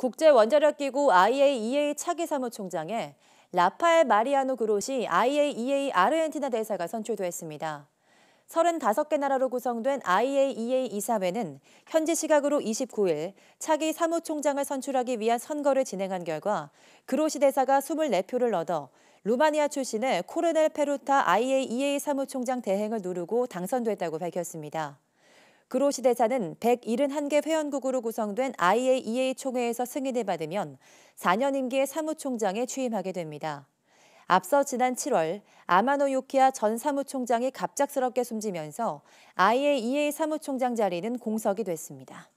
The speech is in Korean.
국제원자력기구 IAEA 차기 사무총장에 라파엘 마리아노 그롯이 IAEA e 아르헨티나 대사가 선출됐습니다. 35개 나라로 구성된 IAEA e 이사회는 현지 시각으로 29일 차기 사무총장을 선출하기 위한 선거를 진행한 결과 그로시 대사가 24표를 얻어 루마니아 출신의 코르넬 페루타 IAEA e 사무총장 대행을 누르고 당선됐다고 밝혔습니다. 그로시 대사는 171개 회원국으로 구성된 IAEA 총회에서 승인을 받으면 4년 임기의 사무총장에 취임하게 됩니다. 앞서 지난 7월 아마노 요키아 전 사무총장이 갑작스럽게 숨지면서 IAEA 사무총장 자리는 공석이 됐습니다.